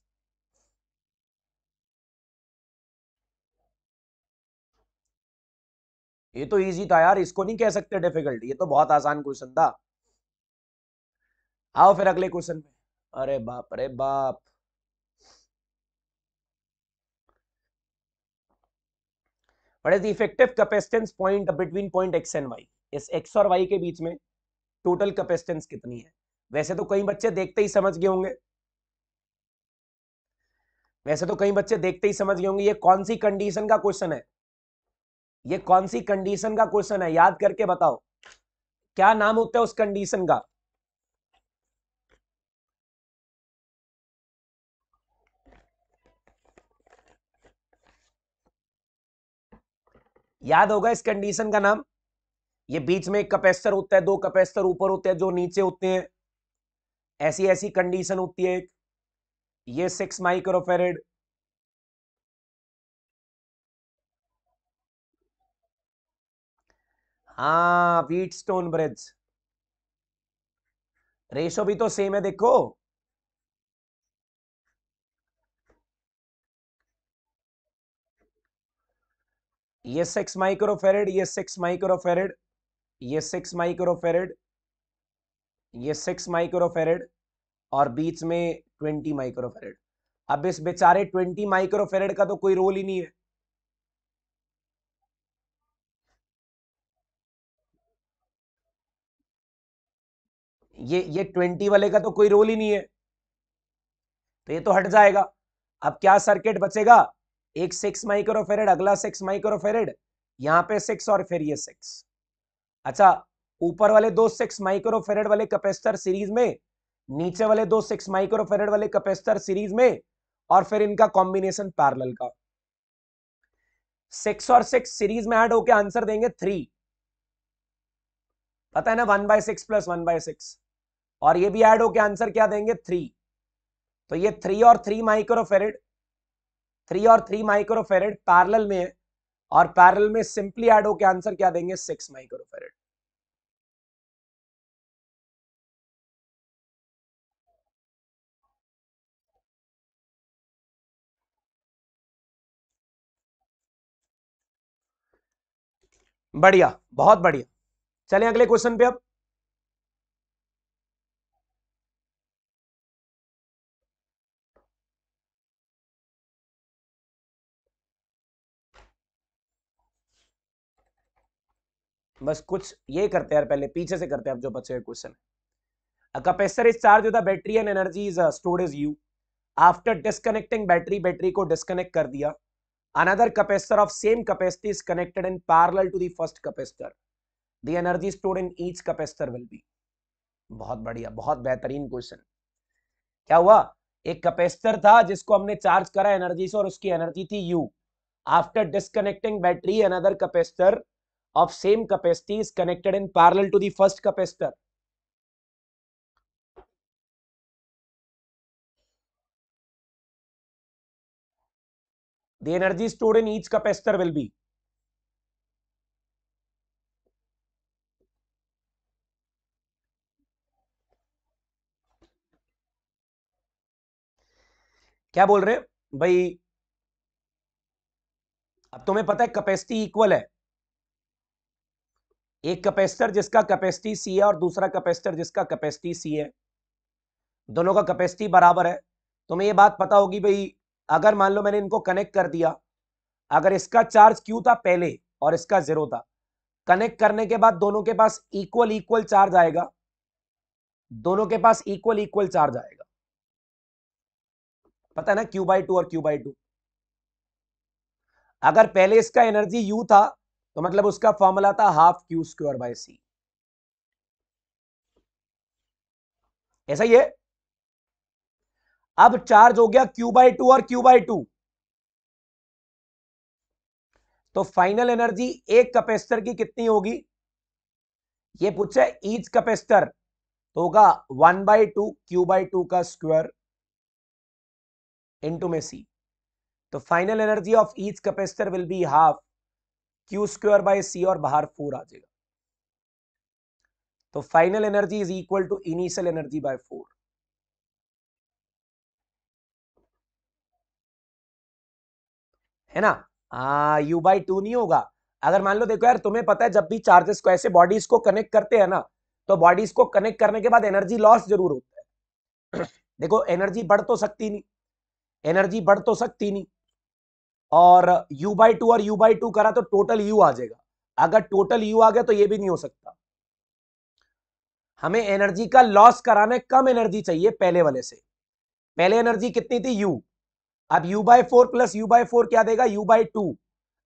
ये तो इजी था यार इसको नहीं कह सकते डिफिकल्ट ये तो बहुत आसान क्वेश्चन था आओ फिर अगले क्वेश्चन पे अरे बाप अरे बाप what is the effective capacitance point between point X and Y इस एक्स और वाई के बीच में टोटल कैपेसिटेंस कितनी है वैसे तो कई बच्चे देखते ही समझ गए होंगे वैसे तो कई बच्चे देखते ही समझ गए होंगे ये कौन सी कंडीशन का क्वेश्चन है ये कौन सी कंडीशन का क्वेश्चन है याद करके बताओ क्या नाम होता है उस कंडीशन का याद होगा इस कंडीशन का नाम ये बीच में एक कैपेसिटर होता है दो कैपेसिटर ऊपर होते हैं जो नीचे होते हैं ऐसी ऐसी कंडीशन होती है एक ये सिक्स माइक्रोफेरेड हाँ वीट स्टोन ब्रिज रेशो भी तो सेम है देखो ये सिक्स माइक्रोफेरेड ये सिक्स माइक्रोफेरेड ये सिक्स माइक्रोफेरेड ये सिक्स माइक्रोफेरेड और बीच में ट्वेंटी माइक्रोफेरेड अब इस बेचारे ट्वेंटी माइक्रोफेरेड का तो कोई रोल ही नहीं है ये ये ट्वेंटी वाले का तो कोई रोल ही नहीं है तो ये तो हट जाएगा अब क्या सर्किट बचेगा एक सिक्स माइक्रोफेरेड अगला सिक्स माइक्रोफेरेड यहां पे सिक्स और फिर ये सिक्स अच्छा ऊपर वाले दो सिक्स माइक्रोफेरेड वाले कैपेसिटर सीरीज में नीचे वाले दो सिक्स माइक्रोफेरेड वाले कैपेसिटर सीरीज में और फिर इनका कॉम्बिनेशन पैरेलल का सिक्स और सिक्स सीरीज में ऐड होके आंसर देंगे थ्री पता है ना one by six plus one by six और ये भी ऐड होके आंसर क्या देंगे थ्री तो ये थ्री और थ्री माइक्रोफेरेड थ्री और थ्री माइक्रोफेरेड पैरल में है और पैरल में सिंपली एड होके आंसर क्या देंगे सिक्स माइक्रोफेरेड बढ़िया बहुत बढ़िया चलें अगले क्वेश्चन पे अब बस कुछ ये करते हैं पहले पीछे से करते हैं जो बच्चे क्वेश्चन कपेसर इज चार्ज होता battery and energy is store is U after disconnecting battery battery को डिस्कनेक्ट कर दिया another capacitor of same capacity is connected in parallel to first capacitor the energy store in each capacitor will be बहुत बढ़िया बहुत बेहतरीन question क्या हुआ एक कपेस्टर था जिसको हमने चार्ज करा एनर्जी से और उसकी एनर्जी थी U after disconnecting battery another capacitor of same capacity is connected in parallel to the first capacitor the energy stored in each capacitor will be क्या बोल रहे भाई अब तुम्हें पता है कैपेसिटी इक्वल है एक कैपेसिटर जिसका कैपेसिटी सी है और दूसरा कैपेसिटर जिसका कैपेसिटी सी है दोनों का कैपेसिटी बराबर है तुम्हें ये बात पता होगी भाई अगर मान लो मैंने इनको कनेक्ट कर दिया अगर इसका चार्ज क्यू था पहले और इसका जीरो था कनेक्ट करने के बाद दोनों के पास इक्वल इक्वल चार्ज आएगा दोनों के पास इक्वल इक्वल चार्ज आएगा पता है ना क्यू बाई टू और क्यू बाई टू अगर पहले इसका एनर्जी यू था तो मतलब उसका फॉर्मूला था half Q square by C ऐसा ही है अब चार्ज हो गया क्यू बाय टू और क्यू बाय टू तो फाइनल एनर्जी एक कैपेसिटर की कितनी होगी ये पूछे ईच कैपेसिटर तो होगा one by two Q by two का स्क्वायर इनटू में सी तो final energy of each capacitor will be half Q square by C और बाहर फोर आ जाएगा तो final energy is equal to initial energy by four है ना यू बाई टू नहीं होगा अगर मान लो देखो यार तुम्हें पता है जब भी चार्जेस को ऐसे बॉडीज को कनेक्ट करते हैं ना तो बॉडीज को कनेक्ट करने के बाद एनर्जी लॉस जरूर होता है देखो एनर्जी बढ़ तो सकती नहीं एनर्जी बढ़ तो सकती नहीं और u बाई टू और u बाई टू करा तो टोटल u आ जाएगा अगर टोटल u आ गया तो ये भी नहीं हो सकता हमें एनर्जी का लॉस है कम एनर्जी चाहिए पहले वाले से पहले एनर्जी कितनी थी u अब u by four plus U by four क्या देगा u by two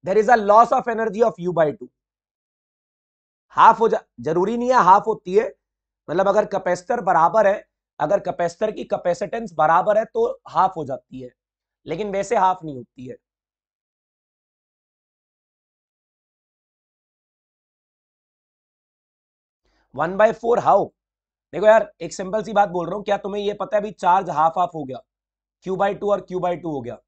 there is a loss of energy of u by two half हो जा जरूरी नहीं है हाफ होती है मतलब अगर कैपेसिटर बराबर है अगर कैपेसिटर की कैपेसिटेंस बराबर है तो हाफ हो जाती है लेकिन वैसे हाफ नहीं होती है वन बाय फोर हाउ देखो यार एक सिंपल सी बात बोल रहा हूँ क्या तुम्हें ये पता है अभी चार्ज हाफ हाफ हो गया क्यू बाई टू और क्यू बाई टू हो गया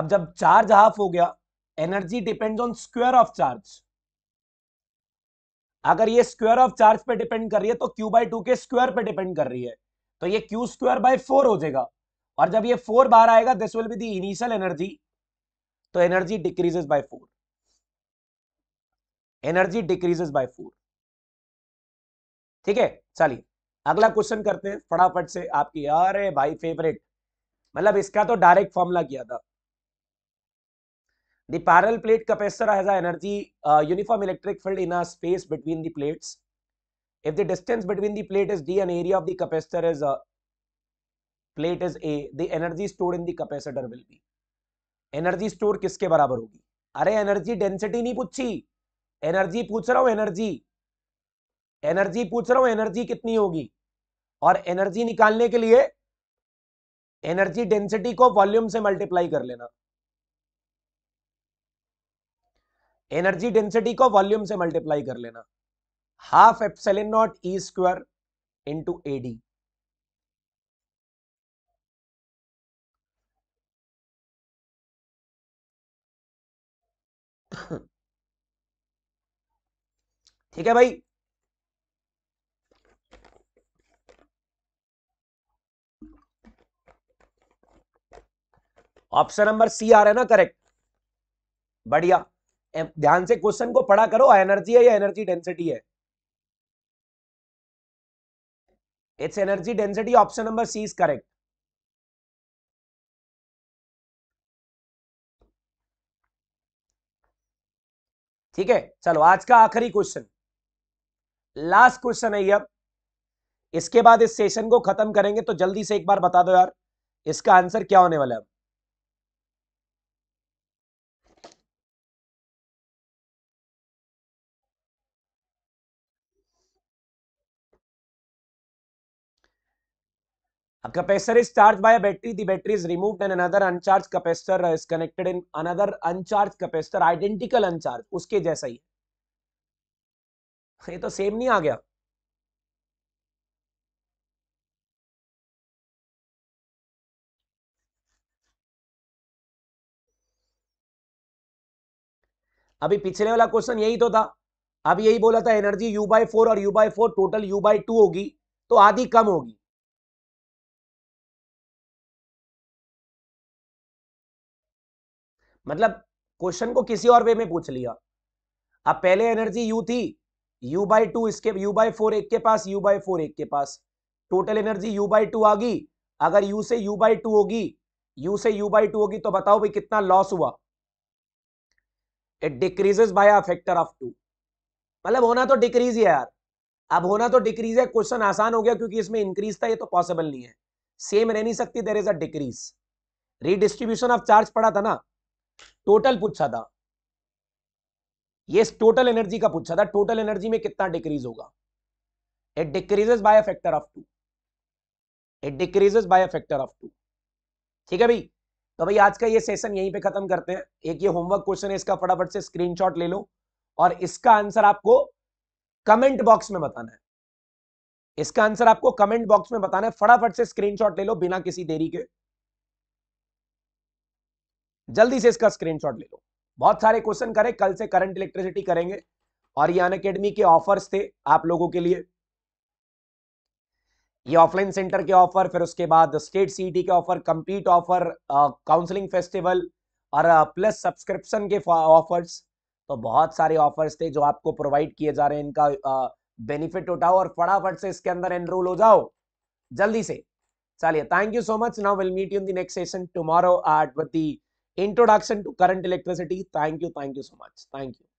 अब जब चार्ज हाफ हो गया energy depends on square of charge अगर ये स्क्वायर ऑफ चार्ज पे डिपेंड कर रही है तो क्यू बाई टू के स्क्वायर पे डिपेंड कर रही है तो ये क्यू स्क्वायर बाय फोर हो जाएगा और जब ये फोर बाहर आएगा this will be the initial energy तो energy decreases by four energy decreases by four ठीक है चलिए अगला क्वेश्चन करते हैं फटाफट से आपकी अरे भाई फेवरेट मतलब इसका तो डायरेक्ट फॉर्मूला किया था The parallel plate capacitor has an energy uh, uniform electric field in a space between the plates. If the distance between the plate is d and area of the capacitor is uh, plate is a, the energy stored in the capacitor will be. Energy store किसके बराबर होगी अरे energy density नहीं पूछी energy पूछ रहा हूं energy energy पूछ रहा हूं एनर्जी कितनी होगी और एनर्जी निकालने के लिए एनर्जी डेंसिटी को वॉल्यूम से मल्टीप्लाई कर लेना एनर्जी डेंसिटी को वॉल्यूम से मल्टीप्लाई कर लेना half epsilon naught E square into A D ठीक है भाई ऑप्शन नंबर सी आ रहा है ना करेक्ट बढ़िया ध्यान से क्वेश्चन को पढ़ा करो एनर्जी है या एनर्जी डेंसिटी है it's energy density option number C is correct ठीक है चलो आज का आखिरी क्वेश्चन लास्ट क्वेश्चन है ये अब इसके बाद इस सेशन को खत्म करेंगे तो जल्दी से एक बार बता दो यार इसका आंसर क्या होने वाला है A capacitor is charged by a battery. The battery is removed and another uncharged capacitor is connected in another uncharged capacitor. Identical uncharged. उसके जैसा ही ये तो same नहीं आ गया अभी पिछले वाला क्वेश्चन यही तो था अब यही बोला था एनर्जी यू बाई फोर और U by four total U by two होगी तो आधी कम होगी मतलब क्वेश्चन को किसी और वे में पूछ लिया अब पहले एनर्जी यू थी यू बाई टू इसके यू बाई फोर एक के पास यू बाई फोर एक के पास total energy U by two आ गई अगर यू से यू बाई टू होगी यू से यू बाई टू होगी तो बताओ भाई कितना लॉस हुआ it decreases by a factor of two मतलब होना तो डिक्रीज है यार अब होना तो डिक्रीज है क्वेश्चन आसान हो गया क्योंकि इसमें इंक्रीज था ये तो पॉसिबल नहीं है सेम रह नहीं सकती there is a decrease redistribution of charge पड़ा था ना टोटल पूछा था ये टोटल एनर्जी का पूछा था टोटल एनर्जी में कितना डिक्रीज होगा it decreases by a factor of two it decreases by a factor of two ठीक है भाई तो भाई आज का ये सेशन यहीं पे खत्म करते हैं एक ये होमवर्क क्वेश्चन है इसका फटाफट से स्क्रीनशॉट ले लो और इसका आंसर आपको कमेंट बॉक्स में बताना है इसका आंसर आपको कमेंट बॉक्स में बताना है फटाफट से स्क्रीनशॉट ले लो बिना किसी देरी के जल्दी से इसका स्क्रीनशॉट ले लो बहुत सारे क्वेश्चन करें कल से करंट इलेक्ट्रिसिटी करेंगे और ये अनकेडमी के ऑफर्स थे आप लोगों के लिए ये ऑफलाइन सेंटर के ऑफर फिर उसके बाद स्टेट सीटी e के offer complete offer counselling festival और प्लस सब्सक्रिप्शन के ऑफर्स तो बहुत सारे ऑफर्स थे जो आपको प्रोवाइड किए जा रहे हैं इनका बेनिफिट उठाओ और फटाफट से इसके अंदर एनरोल हो जाओ जल्दी से चलिए thank you so much now will meet you in the next session tomorrow at with introduction to current electricity thank you thank you so much thank you